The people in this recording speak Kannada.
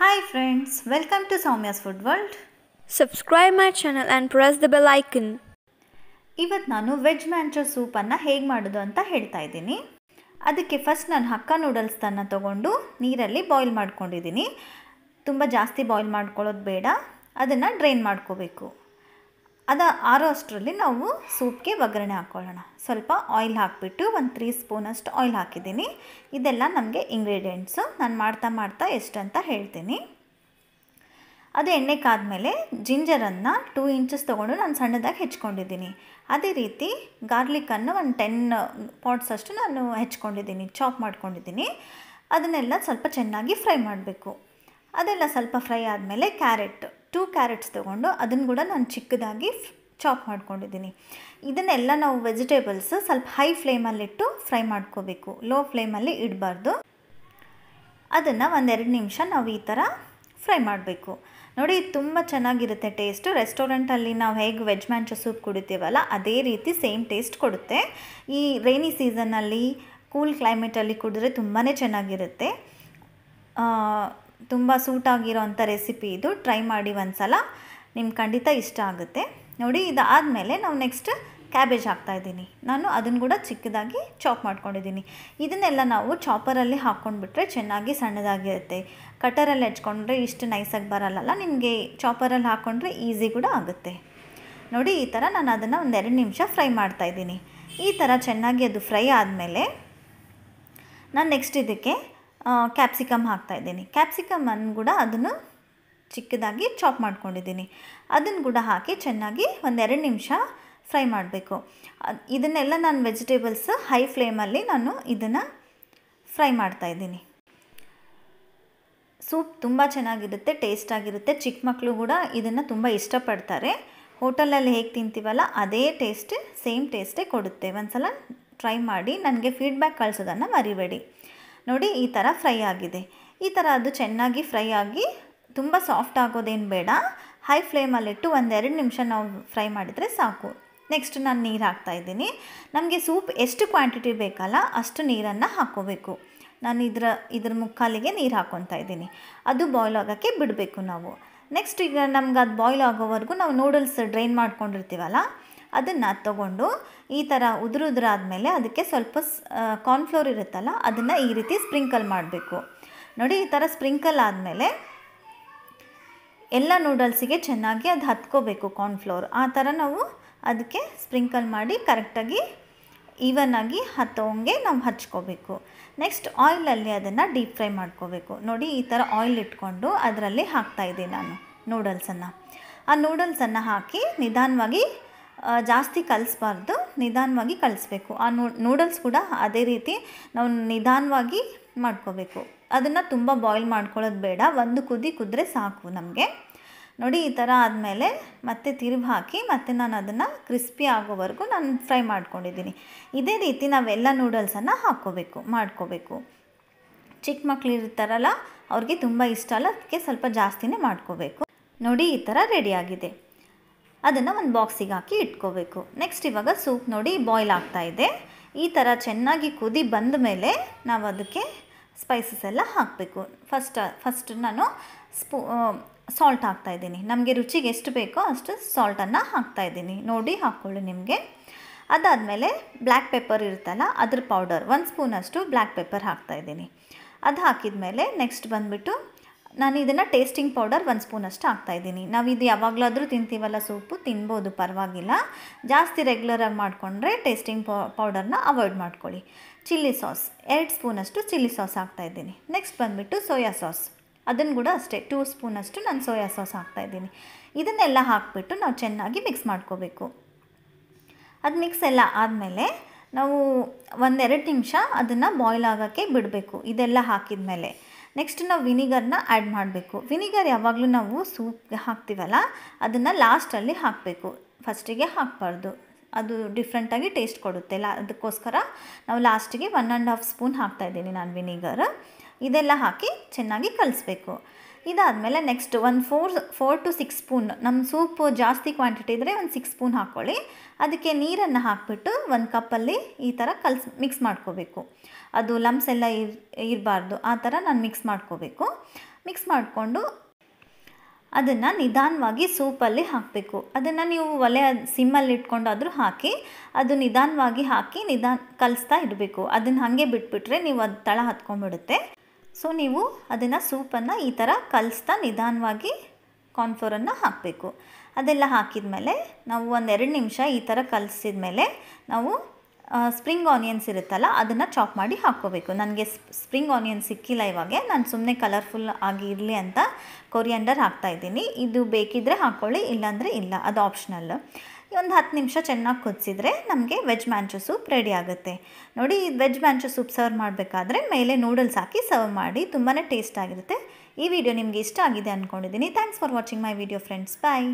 Hi friends welcome to Soumya's food world Subscribe my channel and press the bell icon. ಇವತ್ತು ನಾನು ವೆಜ್ ಮ್ಯಾಂಚೋ ಸೂಪನ್ನು ಹೇಗೆ ಮಾಡೋದು ಅಂತ ಹೇಳ್ತಾ ಇದ್ದೀನಿ ಅದಕ್ಕೆ ಫಸ್ಟ್ ನಾನು ಹಕ್ಕ ನೂಡಲ್ಸನ್ನು ತೊಗೊಂಡು ನೀರಲ್ಲಿ ಬಾಯ್ಲ್ ಮಾಡ್ಕೊಂಡಿದ್ದೀನಿ ತುಂಬ ಜಾಸ್ತಿ ಬಾಯ್ಲ್ ಮಾಡ್ಕೊಳ್ಳೋದು ಬೇಡ ಅದನ್ನು ಡ್ರೈನ್ ಮಾಡ್ಕೋಬೇಕು ಅದು ಆರೋ ಅಷ್ಟರಲ್ಲಿ ನಾವು ಸೂಪ್ಗೆ ಒಗ್ಗರಣೆ ಹಾಕ್ಕೊಳ್ಳೋಣ ಸ್ವಲ್ಪ ಆಯಿಲ್ ಹಾಕಿಬಿಟ್ಟು ಒಂದು ತ್ರೀ ಸ್ಪೂನಷ್ಟು ಆಯಿಲ್ ಹಾಕಿದ್ದೀನಿ ಇದೆಲ್ಲ ನಮಗೆ ಇಂಗ್ರೀಡಿಯೆಂಟ್ಸು ನಾನು ಮಾಡ್ತಾ ಮಾಡ್ತಾ ಎಷ್ಟು ಅಂತ ಹೇಳ್ತೀನಿ ಅದು ಎಣ್ಣೆ ಕಾದ್ಮೇಲೆ ಜಿಂಜರನ್ನು ಟೂ ಇಂಚಸ್ ತೊಗೊಂಡು ನಾನು ಸಣ್ಣದಾಗಿ ಹೆಚ್ಕೊಂಡಿದ್ದೀನಿ ಅದೇ ರೀತಿ ಗಾರ್ಲಿಕನ್ನು ಒಂದು ಟೆನ್ ಪಾಟ್ಸ್ ಅಷ್ಟು ನಾನು ಹೆಚ್ಕೊಂಡಿದ್ದೀನಿ ಚಾಪ್ ಮಾಡ್ಕೊಂಡಿದ್ದೀನಿ ಅದನ್ನೆಲ್ಲ ಸ್ವಲ್ಪ ಚೆನ್ನಾಗಿ ಫ್ರೈ ಮಾಡಬೇಕು ಅದೆಲ್ಲ ಸ್ವಲ್ಪ ಫ್ರೈ ಆದಮೇಲೆ ಕ್ಯಾರೆಟ್ ಟೂ ಕ್ಯಾರೆಟ್ಸ್ ತೊಗೊಂಡು ಅದನ್ನು ಕೂಡ ನಾನು ಚಿಕ್ಕದಾಗಿ ಚಾಪ್ ಮಾಡ್ಕೊಂಡಿದ್ದೀನಿ ಇದನ್ನೆಲ್ಲ ನಾವು ವೆಜಿಟೇಬಲ್ಸ್ ಸ್ವಲ್ಪ ಹೈ ಫ್ಲೇಮಲ್ಲಿಟ್ಟು ಫ್ರೈ ಮಾಡ್ಕೋಬೇಕು ಲೋ ಫ್ಲೇಮಲ್ಲಿ ಇಡಬಾರ್ದು ಅದನ್ನು ಒಂದೆರಡು ನಿಮಿಷ ನಾವು ಈ ಥರ ಫ್ರೈ ಮಾಡಬೇಕು ನೋಡಿ ಇದು ತುಂಬ ಚೆನ್ನಾಗಿರುತ್ತೆ ಟೇಸ್ಟು ರೆಸ್ಟೋರೆಂಟಲ್ಲಿ ನಾವು ಹೇಗೆ ವೆಜ್ ಮ್ಯಾಂಚೋ ಸೂಪ್ ಕುಡಿತೀವಲ್ಲ ಅದೇ ರೀತಿ ಸೇಮ್ ಟೇಸ್ಟ್ ಕೊಡುತ್ತೆ ಈ ರೈನಿ ಸೀಸನ್ನಲ್ಲಿ ಕೂಲ್ ಕ್ಲೈಮೇಟಲ್ಲಿ ಕುಡಿದ್ರೆ ತುಂಬಾ ಚೆನ್ನಾಗಿರುತ್ತೆ ತುಂಬ ಸೂಟ್ ಆಗಿರೋಂಥ ರೆಸಿಪಿ ಇದು ಟ್ರೈ ಮಾಡಿ ಒಂದು ಸಲ ನಿಮ್ಗೆ ಖಂಡಿತ ಇಷ್ಟ ಆಗುತ್ತೆ ನೋಡಿ ಇದಾದಮೇಲೆ ನಾವು ನೆಕ್ಸ್ಟ್ ಕ್ಯಾಬೇಜ್ ಹಾಕ್ತಾಯಿದ್ದೀನಿ ನಾನು ಅದನ್ನು ಕೂಡ ಚಿಕ್ಕದಾಗಿ ಚಾಪ್ ಮಾಡ್ಕೊಂಡಿದ್ದೀನಿ ಇದನ್ನೆಲ್ಲ ನಾವು ಚಾಪರಲ್ಲಿ ಹಾಕ್ಕೊಂಡ್ಬಿಟ್ರೆ ಚೆನ್ನಾಗಿ ಸಣ್ಣದಾಗಿರುತ್ತೆ ಕಟರಲ್ಲಿ ಹೆಚ್ಕೊಂಡ್ರೆ ಇಷ್ಟು ನೈಸಾಗಿ ಬರಲ್ಲ ನಿಮಗೆ ಚಾಪರಲ್ಲಿ ಹಾಕ್ಕೊಂಡ್ರೆ ಈಸಿ ಕೂಡ ಆಗುತ್ತೆ ನೋಡಿ ಈ ಥರ ನಾನು ಅದನ್ನು ಒಂದೆರಡು ನಿಮಿಷ ಫ್ರೈ ಮಾಡ್ತಾಯಿದ್ದೀನಿ ಈ ಥರ ಚೆನ್ನಾಗಿ ಅದು ಫ್ರೈ ಆದಮೇಲೆ ನಾನು ನೆಕ್ಸ್ಟ್ ಇದಕ್ಕೆ ಕ್ಯಾಪ್ಸಿಕಮ್ ಹಾಕ್ತಾ ಇದ್ದೀನಿ ಕ್ಯಾಪ್ಸಿಕಮನ್ನು ಕೂಡ ಅದನ್ನು ಚಿಕ್ಕದಾಗಿ ಚಾಪ್ ಮಾಡ್ಕೊಂಡಿದ್ದೀನಿ ಅದನ್ನು ಕೂಡ ಹಾಕಿ ಚೆನ್ನಾಗಿ ಒಂದೆರಡು ನಿಮಿಷ ಫ್ರೈ ಮಾಡಬೇಕು ಇದನ್ನೆಲ್ಲ ನಾನು ವೆಜಿಟೇಬಲ್ಸ್ ಹೈ ಫ್ಲೇಮಲ್ಲಿ ನಾನು ಇದನ್ನು ಫ್ರೈ ಮಾಡ್ತಾ ಇದ್ದೀನಿ ಸೂಪ್ ತುಂಬ ಚೆನ್ನಾಗಿರುತ್ತೆ ಟೇಸ್ಟಾಗಿರುತ್ತೆ ಚಿಕ್ಕ ಮಕ್ಕಳು ಕೂಡ ಇದನ್ನು ತುಂಬ ಇಷ್ಟಪಡ್ತಾರೆ ಹೋಟೆಲಲ್ಲಿ ಹೇಗೆ ತಿಂತೀವಲ್ಲ ಅದೇ ಟೇಸ್ಟ್ ಸೇಮ್ ಟೇಸ್ಟೇ ಕೊಡುತ್ತೆ ಒಂದು ಸಲ ಟ್ರೈ ಮಾಡಿ ನನಗೆ ಫೀಡ್ಬ್ಯಾಕ್ ಕಳಿಸೋದನ್ನು ಮರಿಬೇಡಿ ನೋಡಿ ಈ ಥರ ಫ್ರೈ ಆಗಿದೆ ಈ ಥರ ಅದು ಚೆನ್ನಾಗಿ ಫ್ರೈ ಆಗಿ ತುಂಬ ಸಾಫ್ಟ್ ಆಗೋದೇನು ಬೇಡ ಹೈ ಫ್ಲೇಮಲ್ಲಿಟ್ಟು ಒಂದೆರಡು ನಿಮಿಷ ನಾವು ಫ್ರೈ ಮಾಡಿದರೆ ಸಾಕು ನೆಕ್ಸ್ಟ್ ನಾನು ನೀರು ಹಾಕ್ತಾಯಿದ್ದೀನಿ ನಮಗೆ ಸೂಪ್ ಎಷ್ಟು ಕ್ವಾಂಟಿಟಿ ಬೇಕಲ್ಲ ಅಷ್ಟು ನೀರನ್ನು ಹಾಕ್ಕೋಬೇಕು ನಾನು ಇದರ ಇದ್ರ ಮುಕ್ಕಾಲಿಗೆ ನೀರು ಹಾಕ್ಕೊತಾ ಇದ್ದೀನಿ ಅದು ಬಾಯ್ಲ್ ಆಗೋಕ್ಕೆ ಬಿಡಬೇಕು ನಾವು ನೆಕ್ಸ್ಟ್ ಈಗ ನಮ್ಗೆ ಅದು ಬಾಯ್ಲ್ ಆಗೋವರೆಗೂ ನಾವು ನೂಡಲ್ಸ್ ಡ್ರೈನ್ ಮಾಡ್ಕೊಂಡಿರ್ತೀವಲ್ಲ ಅದನ್ನು ತಗೊಂಡು ಈ ಥರ ಉದುರುದ್ರಾದಮೇಲೆ ಅದಕ್ಕೆ ಸ್ವಲ್ಪ ಕಾರ್ನ್ಫ್ಲೋರ್ ಇರುತ್ತಲ್ಲ ಅದನ್ನು ಈ ರೀತಿ ಸ್ಪ್ರಿಂಕಲ್ ಮಾಡಬೇಕು ನೋಡಿ ಈ ಥರ ಸ್ಪ್ರಿಂಕಲ್ ಆದಮೇಲೆ ಎಲ್ಲ ನೂಡಲ್ಸಿಗೆ ಚೆನ್ನಾಗಿ ಅದು ಹತ್ಕೋಬೇಕು ಕಾರ್ನ್ಫ್ಲೋರ್ ಆ ಥರ ನಾವು ಅದಕ್ಕೆ ಸ್ಪ್ರಿಂಕಲ್ ಮಾಡಿ ಕರೆಕ್ಟಾಗಿ ಆಗಿ ಹತ್ತೋಂಗೆ ನಾವು ಹಚ್ಕೋಬೇಕು ನೆಕ್ಸ್ಟ್ ಆಯಿಲಲ್ಲಿ ಅದನ್ನು ಡೀಪ್ ಫ್ರೈ ಮಾಡ್ಕೋಬೇಕು ನೋಡಿ ಈ ಥರ ಆಯಿಲ್ ಇಟ್ಕೊಂಡು ಅದರಲ್ಲಿ ಹಾಕ್ತಾಯಿದ್ದೀನಿ ನಾನು ನೂಡಲ್ಸನ್ನು ಆ ನೂಡಲ್ಸನ್ನು ಹಾಕಿ ನಿಧಾನವಾಗಿ ಜಾಸ್ತಿ ಕಲಿಸ್ಬಾರ್ದು ನಿಧಾನವಾಗಿ ಕಲಿಸ್ಬೇಕು ಆ ನೂಡಲ್ಸ್ ಕೂಡ ಅದೇ ರೀತಿ ನಾವು ನಿಧಾನವಾಗಿ ಮಾಡ್ಕೋಬೇಕು ಅದನ್ನು ತುಂಬ ಬಾಯ್ಲ್ ಮಾಡ್ಕೊಳ್ಳೋದು ಬೇಡ ಒಂದು ಕುದಿ ಕುದ್ರೆ ಸಾಕು ನಮಗೆ ನೋಡಿ ಈ ಥರ ಆದಮೇಲೆ ಮತ್ತೆ ತಿರುವು ಹಾಕಿ ಮತ್ತೆ ನಾನು ಅದನ್ನು ಕ್ರಿಸ್ಪಿ ಆಗೋವರೆಗೂ ನಾನು ಫ್ರೈ ಮಾಡ್ಕೊಂಡಿದ್ದೀನಿ ಇದೇ ರೀತಿ ನಾವೆಲ್ಲ ನೂಡಲ್ಸನ್ನು ಹಾಕ್ಕೋಬೇಕು ಮಾಡ್ಕೋಬೇಕು ಚಿಕ್ಕ ಮಕ್ಳು ಇರ್ತಾರಲ್ಲ ಅವ್ರಿಗೆ ತುಂಬ ಇಷ್ಟ ಅಲ್ಲ ಅದಕ್ಕೆ ಸ್ವಲ್ಪ ಜಾಸ್ತಿನೇ ಮಾಡ್ಕೋಬೇಕು ನೋಡಿ ಈ ಥರ ರೆಡಿಯಾಗಿದೆ ಅದನ್ನು ಒಂದು ಬಾಕ್ಸಿಗೆ ಹಾಕಿ ಇಟ್ಕೋಬೇಕು ನೆಕ್ಸ್ಟ್ ಇವಾಗ ಸೂಪ್ ನೋಡಿ ಬಾಯ್ಲ್ ಆಗ್ತಾ ಇದೆ ಈ ಥರ ಚೆನ್ನಾಗಿ ಕುದಿ ಬಂದ ಮೇಲೆ ನಾವು ಅದಕ್ಕೆ ಸ್ಪೈಸಸ್ ಎಲ್ಲ ಹಾಕಬೇಕು ಫಸ್ಟ್ ಫಸ್ಟ್ ನಾನು ಸ್ಪೂ ಸಾಲ್ಟ್ ಹಾಕ್ತಾಯಿದ್ದೀನಿ ನಮಗೆ ರುಚಿಗೆ ಎಷ್ಟು ಬೇಕೋ ಅಷ್ಟು ಸಾಲ್ಟನ್ನು ಹಾಕ್ತಾಯಿದ್ದೀನಿ ನೋಡಿ ಹಾಕ್ಕೊಳ್ಳಿ ನಿಮಗೆ ಅದಾದಮೇಲೆ ಬ್ಲ್ಯಾಕ್ ಪೆಪ್ಪರ್ ಇರುತ್ತಲ್ಲ ಅದ್ರ ಪೌಡರ್ ಒಂದು ಸ್ಪೂನಷ್ಟು ಬ್ಲ್ಯಾಕ್ ಪೆಪ್ಪರ್ ಹಾಕ್ತಾಯಿದ್ದೀನಿ ಅದು ಹಾಕಿದ ಮೇಲೆ ನೆಕ್ಸ್ಟ್ ಬಂದುಬಿಟ್ಟು ನಾನು ಇದನ್ನು ಟೇಸ್ಟಿಂಗ್ ಪೌಡರ್ ಒಂದು ಸ್ಪೂನ್ ಅಷ್ಟು ಹಾಕ್ತಾಯಿದ್ದೀನಿ ನಾವು ಇದು ಯಾವಾಗಲಾದರೂ ತಿಂತೀವಲ್ಲ ಸೂಪು ತಿನ್ಬೋದು ಪರವಾಗಿಲ್ಲ ಜಾಸ್ತಿ ರೆಗ್ಯುಲರಾಗಿ ಮಾಡಿಕೊಂಡ್ರೆ ಟೇಸ್ಟಿಂಗ್ ಪೌಡರ್ನ ಅವಾಯ್ಡ್ ಮಾಡ್ಕೊಳ್ಳಿ ಚಿಲ್ಲಿ ಸಾಸ್ ಎರಡು ಸ್ಪೂನಷ್ಟು ಚಿಲ್ಲಿ ಸಾಸ್ ಹಾಕ್ತಾಯಿದ್ದೀನಿ ನೆಕ್ಸ್ಟ್ ಬಂದುಬಿಟ್ಟು ಸೋಯಾ ಸಾಸ್ ಅದನ್ನು ಕೂಡ ಅಷ್ಟೇ ಟೂ ಸ್ಪೂನಷ್ಟು ನಾನು ಸೋಯಾ ಸಾಸ್ ಹಾಕ್ತಾಯಿದ್ದೀನಿ ಇದನ್ನೆಲ್ಲ ಹಾಕಿಬಿಟ್ಟು ನಾವು ಚೆನ್ನಾಗಿ ಮಿಕ್ಸ್ ಮಾಡ್ಕೋಬೇಕು ಅದು ಮಿಕ್ಸ್ ಎಲ್ಲ ಆದಮೇಲೆ ನಾವು ಒಂದೆರಡು ನಿಮಿಷ ಅದನ್ನು ಬಾಯ್ಲ್ ಆಗೋಕ್ಕೆ ಬಿಡಬೇಕು ಇದೆಲ್ಲ ಹಾಕಿದ ಮೇಲೆ ನೆಕ್ಸ್ಟ್ ನಾವು ವಿನಿಗರ್ನ ಆ್ಯಡ್ ಮಾಡಬೇಕು ವಿನಿಗರ್ ಯಾವಾಗಲೂ ನಾವು ಸೂಪ್ಗೆ ಹಾಕ್ತೀವಲ್ಲ ಅದನ್ನು ಲಾಸ್ಟಲ್ಲಿ ಹಾಕಬೇಕು ಫಸ್ಟಿಗೆ ಹಾಕಬಾರ್ದು ಅದು ಡಿಫ್ರೆಂಟಾಗಿ ಟೇಸ್ಟ್ ಕೊಡುತ್ತೆ ಲಾ ಅದಕ್ಕೋಸ್ಕರ ನಾವು ಲಾಸ್ಟಿಗೆ ಒನ್ ಆ್ಯಂಡ್ ಹಾಫ್ ಸ್ಪೂನ್ ಹಾಕ್ತಾಯಿದ್ದೀನಿ ನಾನು ವಿನಿಗರ್ ಇದೆಲ್ಲ ಹಾಕಿ ಚೆನ್ನಾಗಿ ಕಲಿಸ್ಬೇಕು ಇದಾದಮೇಲೆ ನೆಕ್ಸ್ಟ್ ಒಂದು four four to six spoon ನಮ್ಮ ಸೂಪ್ ಜಾಸ್ತಿ ಕ್ವಾಂಟಿಟಿ ಇದ್ದರೆ ಒಂದು ಸಿಕ್ಸ್ ಸ್ಪೂನ್ ಹಾಕ್ಕೊಳ್ಳಿ ಅದಕ್ಕೆ ನೀರನ್ನು ಹಾಕಿಬಿಟ್ಟು ಒಂದು ಕಪ್ಪಲ್ಲಿ ಈ ಥರ ಕಲ್ಸ್ ಮಿಕ್ಸ್ ಮಾಡ್ಕೋಬೇಕು ಅದು ಲಮ್ಸ್ ಎಲ್ಲ ಇರ್ ಇರಬಾರ್ದು ಆ ಥರ ನಾನು ಮಿಕ್ಸ್ ಮಾಡ್ಕೋಬೇಕು ಮಿಕ್ಸ್ ಮಾಡಿಕೊಂಡು ಅದನ್ನು ನಿಧಾನವಾಗಿ ಸೂಪಲ್ಲಿ ಹಾಕಬೇಕು ಅದನ್ನು ನೀವು ಒಲೆ ಸಿಮ್ಮಲ್ಲಿ ಇಟ್ಕೊಂಡಾದರೂ ಹಾಕಿ ಅದು ನಿಧಾನವಾಗಿ ಹಾಕಿ ನಿಧಾನ ಕಲಿಸ್ತಾ ಇರಬೇಕು ಅದನ್ನು ಹಾಗೆ ಬಿಟ್ಬಿಟ್ರೆ ನೀವು ಅದು ತಳ ಹತ್ಕೊಂಡ್ಬಿಡುತ್ತೆ ಸೊ ನೀವು ಅದನ್ನು ಸೂಪನ್ನು ಈ ಥರ ಕಲಿಸ್ತಾ ನಿಧಾನವಾಗಿ ಕಾರ್ನ್ಫ್ಲೋರನ್ನು ಹಾಕಬೇಕು ಅದೆಲ್ಲ ಹಾಕಿದ ಮೇಲೆ ನಾವು ಒಂದೆರಡು ನಿಮಿಷ ಈ ಥರ ಕಲಿಸಿದ ಮೇಲೆ ನಾವು ಸ್ಪ್ರಿಂಗ್ ಆನಿಯನ್ಸ್ ಇರುತ್ತಲ್ಲ ಅದನ್ನು ಚಾಪ್ ಮಾಡಿ ಹಾಕ್ಕೋಬೇಕು ನನಗೆ ಸ್ಪ್ರಿಂಗ್ ಆನಿಯನ್ ಸಿಕ್ಕಿಲ್ಲ ಇವಾಗ ನಾನು ಸುಮ್ಮನೆ ಕಲರ್ಫುಲ್ ಆಗಿರಲಿ ಅಂತ ಕೊರಿಯಂಡರ್ ಹಾಕ್ತಾಯಿದ್ದೀನಿ ಇದು ಬೇಕಿದ್ದರೆ ಹಾಕ್ಕೊಳ್ಳಿ ಇಲ್ಲಾಂದರೆ ಇಲ್ಲ ಅದು ಆಪ್ಷನಲ್ ಒಂದು ಹತ್ತು ನಿಮಿಷ ಚೆನ್ನಾಗಿ ಕುದಿಸಿದ್ರೆ ನಮಗೆ ವೆಜ್ ಮ್ಯಾಂಚೋ ಸೂಪ್ ರೆಡಿ ಆಗುತ್ತೆ ನೋಡಿ ಇದು ವೆಜ್ ಮ್ಯಾಂಚೋ ಸೂಪ್ ಸರ್ವ್ ಮಾಡಬೇಕಾದ್ರೆ ಮೇಲೆ ನೂಡಲ್ಸ್ ಹಾಕಿ ಸರ್ವ್ ಮಾಡಿ ತುಂಬಾ ಟೇಸ್ಟ್ ಆಗಿರುತ್ತೆ ಈ ವಿಡಿಯೋ ನಿಮಗೆ ಇಷ್ಟ ಆಗಿದೆ ಅಂದ್ಕೊಂಡಿದ್ದೀನಿ thanks for watching my video friends bye